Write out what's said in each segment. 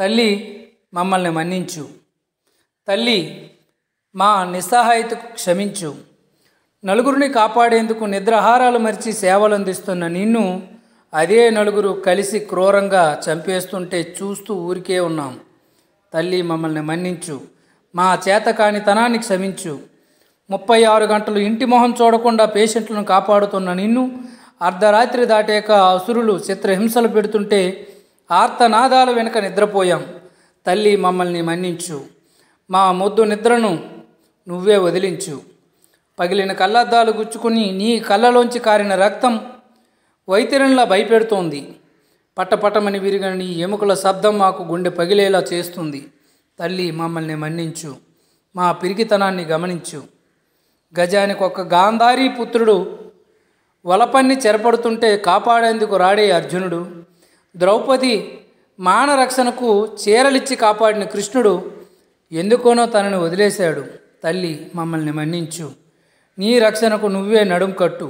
తల్లి మమ్మల్ని మన్నించు తల్లి మా నిస్సహాయతకు క్షమించు నలుగురిని కాపాడేందుకు నిద్రహారాలు మరిచి సేవలు అందిస్తున్న నిన్ను అదే నలుగురు కలిసి క్రూరంగా చంపేస్తుంటే చూస్తూ ఊరికే ఉన్నాం తల్లి మమ్మల్ని మన్నించు మా చేత కానితనాన్ని క్షమించు ముప్పై ఆరు గంటలు ఇంటి మొహం చూడకుండా పేషెంట్లను కాపాడుతున్న నిన్ను అర్ధరాత్రి దాటాక అసురులు చిత్రహింసలు పెడుతుంటే ఆర్తనాదాల వెనుక నిద్రపోయాం తల్లి మమ్మల్ని మన్నించు మా మొద్దు నిద్రను నువ్వే వదిలించు పగిలిన కళ్ళద్దాలు గుచ్చుకుని నీ కళ్ళలోంచి కారిన రక్తం వైతిరణిలా భయపెడుతోంది పట్టపటమని విరిగిన నీ ఎముకల శబ్దం మాకు గుండె పగిలేలా చేస్తుంది తల్లి మమ్మల్ని మన్నించు మా పిరిగితనాన్ని గమనించు గజానికి ఒక గాంధారీ పుత్రుడు వలపన్ని చెరపడుతుంటే కాపాడేందుకు రాడే అర్జునుడు ద్రౌపది మానరక్షణకు చీరలిచ్చి కాపాడిన కృష్ణుడు ఎందుకోనో తనని వదిలేశాడు తల్లి మమ్మల్ని మన్నించు నీ రక్షణకు నువ్వే నడుం కట్టు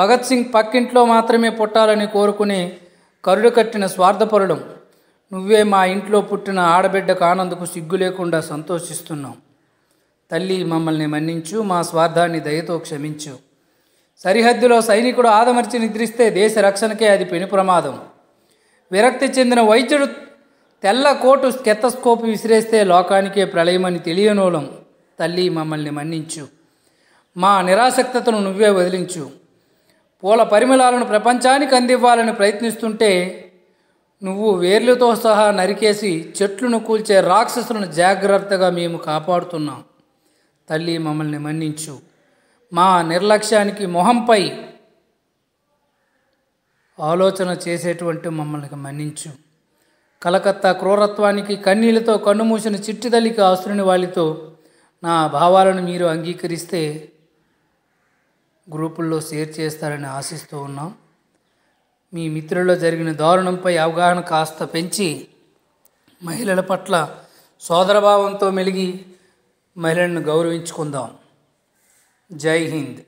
భగత్ సింగ్ పక్కింట్లో మాత్రమే పుట్టాలని కోరుకునే కరుడు కట్టిన స్వార్థపరుడు నువ్వే మా ఇంట్లో పుట్టిన ఆడబిడ్డ కానందుకు సిగ్గు లేకుండా సంతోషిస్తున్నాం తల్లి మమ్మల్ని మన్నించు మా స్వార్థాన్ని దయతో క్షమించు సరిహద్దులో సైనికుడు ఆదమర్చి నిద్రిస్తే దేశ రక్షణకే అది పెను ప్రమాదం విరక్తి చెందిన వైద్యుడు తెల్ల కోటు స్కెత్తస్కోప్ విసిరేస్తే లోకానికే ప్రళయమని తెలియనోలం తల్లి మమ్మల్ని మన్నించు మా నిరాసక్తతను నువ్వే వదిలించు పూల పరిమళాలను ప్రపంచానికి అందివ్వాలని ప్రయత్నిస్తుంటే నువ్వు వేర్లతో సహా నరికేసి చెట్లను కూల్చే రాక్షసులను జాగ్రత్తగా మేము కాపాడుతున్నాం తల్లి మమ్మల్ని మన్నించు మా నిర్లక్ష్యానికి మొహంపై ఆలోచన చేసేటువంటి మమ్మల్ని మన్నించు కలకత్తా క్రూరత్వానికి కన్నీళ్లతో కన్నుమూసిన తల్లికి ఆసురుని వాళ్ళతో నా భావాలను మీరు అంగీకరిస్తే గ్రూపుల్లో షేర్ చేస్తారని ఆశిస్తూ ఉన్నాం మీ మిత్రుల్లో జరిగిన దారుణంపై అవగాహన కాస్త పెంచి మహిళల పట్ల సోదరభావంతో మెలిగి మహిళలను గౌరవించుకుందాం జై హింద్